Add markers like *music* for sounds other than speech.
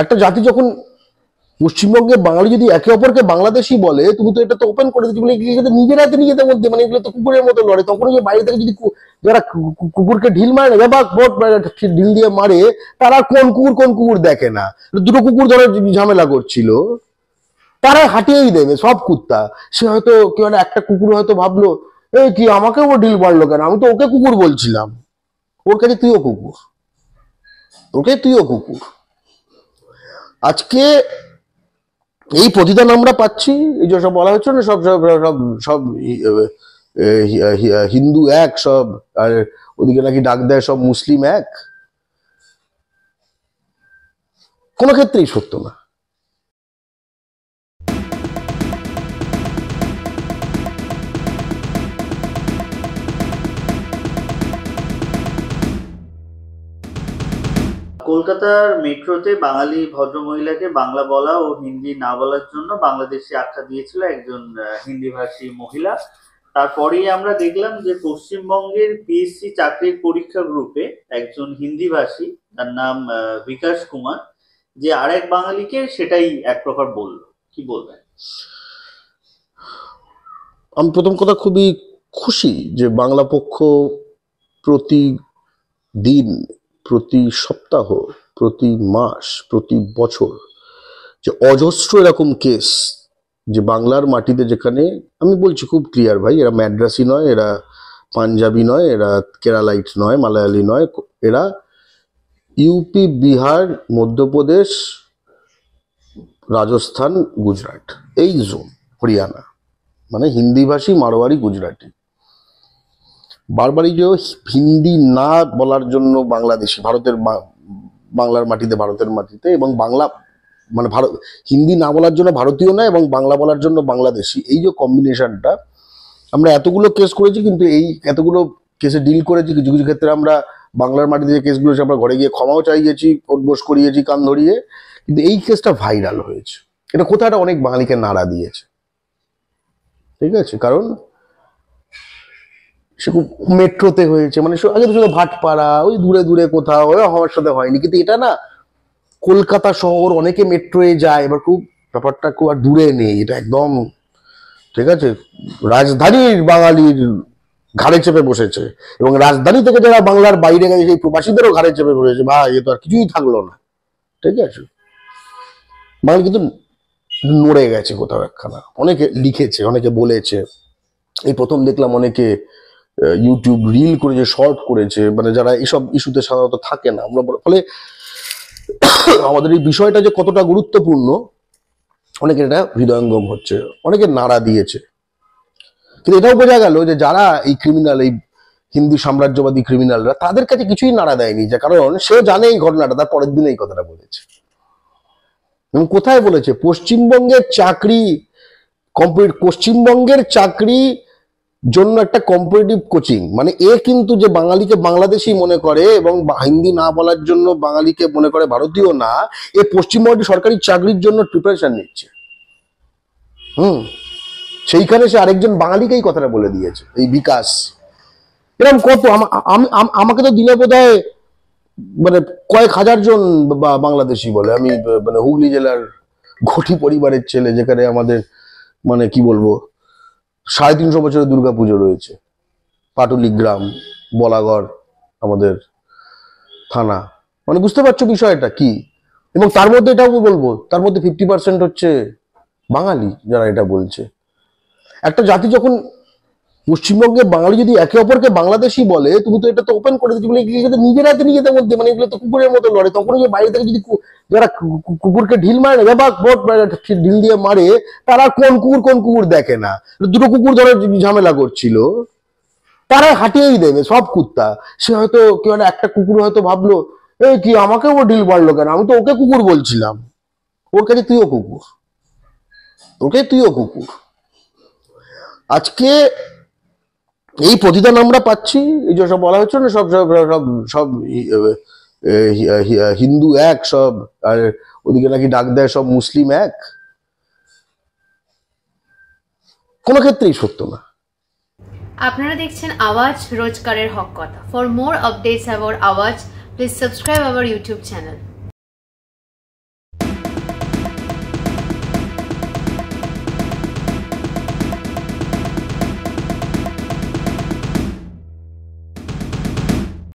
একটা জাতি যখন পশ্চিমবঙ্গে বাঙালি যদি একে অপরকে বাংলাদেশি বলে তুমি তো এটা তো ওপেন করে দিচ্ছি বলে এগুলো নিজেরা তো নিজেদের মধ্যে মানে এগুলো তো কুকুরের মতো লড়ে তখন যে বাইরে থেকে যদি যারা কুকুরকে ঢিল মারে না বা ভোট ঢিল দিয়ে মারে তারা কোন কুকুর কোন কুকুর দেখে না দুটো কুকুর ধরে ঝামেলা করছিল তারা হাঁটিয়েই দেবে সব কুত্তা সে হয়তো কেউ একটা কুকুর হয়তো ভাবলো এই কি আমাকে ও ঢিল মারলো কেন আমি তো ওকে কুকুর বলছিলাম ওর কাছে তুইও কুকুর ওকে তুইও কুকুর আজকে এই প্রতিদান আমরা পাচ্ছি এই যে সব বলা হচ্ছে না সব সব সব সব হিন্দু এক সব আর ওদিকে নাকি ডাক দেয় সব মুসলিম এক কোনো ক্ষেত্রেই সত্য না কলকাতার মেট্রোতে বাঙালি ভদ্রমহিলাকে বাংলা বলা ও হিন্দি না বলার জন্য বাংলাদেশে আখ্যা দিয়েছিল একজন হিন্দিভাষী মহিলা তারপরেই আমরা দেখলাম যে পশ্চিমবঙ্গের পিএসসি চাকরির পরীক্ষা গ্রুপে একজন হিন্দিভাষী তার নাম বিকাশ কুমার যে আর এক বাঙালিকে সেটাই এক প্রকার বলল কি বলবেন আমি প্রথম কথা খুবই খুশি যে বাংলা পক্ষ প্রতি দিন প্রতি সপ্তাহ প্রতি মাস প্রতি বছর যে অজস্র এরকম কেস যে বাংলার মাটিতে যেখানে আমি বলছি খুব ক্লিয়ার ভাই এরা ম্যাড্রাসি নয় এরা পাঞ্জাবি নয় এরা কেরালাইট নয় মালায়ালি নয় এরা ইউপি বিহার মধ্যপ্রদেশ রাজস্থান গুজরাট এই জোন হরিয়ানা মানে হিন্দিভাষী মারোয়ারি গুজরাটি যে হিন্দি না বলার জন্য বাংলাদেশি ভারতের বাংলার মাটিতে ভারতের মাটিতে এবং বাংলা মানে ভারত হিন্দি না বলার জন্য ভারতীয় না এবং বাংলা বলার জন্য বাংলাদেশি এই যে কম্বিনেশনটা আমরা এতগুলো কেস করেছি কিন্তু এই এতগুলো কেসে ডিল করেছি কিছু কিছু ক্ষেত্রে আমরা বাংলার মাটিতে যে কেসগুলো আমরা ঘরে গিয়ে ক্ষমাও চাইয়েছি উদ্বোস করিয়েছি কান ধরিয়ে কিন্তু এই কেসটা ভাইরাল হয়েছে এটা কোথাও অনেক বাঙালিকে নাড়া দিয়েছে ঠিক আছে কারণ সে খুব মেট্রোতে হয়েছে মানে আগে তো শুধু ভাটপাড়া ওই দূরে দূরে কোথাও আমার সাথে হয়নি কিন্তু এটা না কলকাতা শহর অনেকে মেট্রোয়ে যায় এবার খুব ব্যাপারটা খুব আর দূরে নেই এটা একদম ঠিক আছে রাজধানীর বাঙালির ঘাড়ে চেপে বসেছে এবং রাজধানী থেকে যারা বাংলার বাইরে গেছে সেই প্রবাসীদেরও ঘাড়ে চেপে বসেছে ভাই এ তো আর কিছুই থাকলো না ঠিক আছে বাঙালি কিন্তু নড়ে গেছে কোথাও একখানা অনেকে লিখেছে অনেকে বলেছে এই প্রথম দেখলাম অনেকে ইউটিউব রিল করেছে শর্ট করেছে মানে যারা এসব ইস্যুতে সাধারণত থাকে না আমরা ফলে *coughs* আমাদের এই বিষয়টা যে কতটা গুরুত্বপূর্ণ অনেকের এটা হৃদয়ঙ্গম হচ্ছে অনেকে নাড়া দিয়েছে কিন্তু এটাও বোঝা গেল যে যারা এই ক্রিমিনাল এই হিন্দু সাম্রাজ্যবাদী ক্রিমিনালরা তাদের কাছে কিছুই নাড়া দেয়নি যে কারণ সে জানে এই ঘটনাটা তার পরের দিন এই কথাটা বলেছে এবং কোথায় বলেছে পশ্চিমবঙ্গের চাকরি কমপ্লিট পশ্চিমবঙ্গের চাকরি জন্য একটা কম্পিটিটিভ কোচিং মানে এ কিন্তু যে বাঙালিকে বাংলাদেশি মনে করে এবং হিন্দি না বলার জন্য বাঙালিকে মনে করে ভারতীয় না এ পশ্চিমবঙ্গে সরকারি চাকরির জন্য প্রিপারেশন নিচ্ছে হুম সেইখানে সে আরেকজন বাঙালিকেই কথাটা বলে দিয়েছে এই বিকাশ এরকম কত আমাকে তো দিলে বোধ মানে কয়েক হাজার জন বাংলাদেশি বলে আমি মানে হুগলি জেলার ঘটি পরিবারের ছেলে যেখানে আমাদের মানে কি বলবো সাড়ে তিনশো বছরের দুর্গা পুজো রয়েছে পাটুলি গ্রাম বলাগড় আমাদের থানা মানে বুঝতে পারছো বিষয়টা কি এবং তার মধ্যে এটাও বলবো তার মধ্যে ফিফটি পার্সেন্ট হচ্ছে বাঙালি যারা এটা বলছে একটা জাতি যখন পশ্চিমবঙ্গে বাঙালি যদি একে অপরকে বাংলাদেশি বলে তুমি তো এটা তো ওপেন করে দিচ্ছি নিজের হাতে নিজেদের মধ্যে মানে এগুলো তো কুকুরের মতো লড়ে তখন যে বাইরে থেকে যদি যারা কুকুরকে ঢিল মারে না বেবাক বোট ঢিল দিয়ে মারে তারা কোন কুকুর কোন কুকুর দেখে না দুটো কুকুর ধরো ঝামেলা করছিল তারা হাঁটিয়েই দেবে সব কুত্তা সে হয়তো কেউ একটা কুকুর হয়তো ভাবলো এই কি আমাকে ও ঢিল মারলো কেন আমি তো ওকে কুকুর বলছিলাম ওর কাছে তুইও কুকুর ওকে তুইও কুকুর আজকে এই প্রতিদান আমরা পাচ্ছি এই যে সব বলা হচ্ছে না সব সব সব সব হিন্দু এক সব আর ওদিকে নাকি ডাক দেয় সব মুসলিম এক কোনো ক্ষেত্রেই সত্য না আপনারা দেখছেন আওয়াজ রোজকারের হক কথা for more updates about Awaaz please subscribe our YouTube channel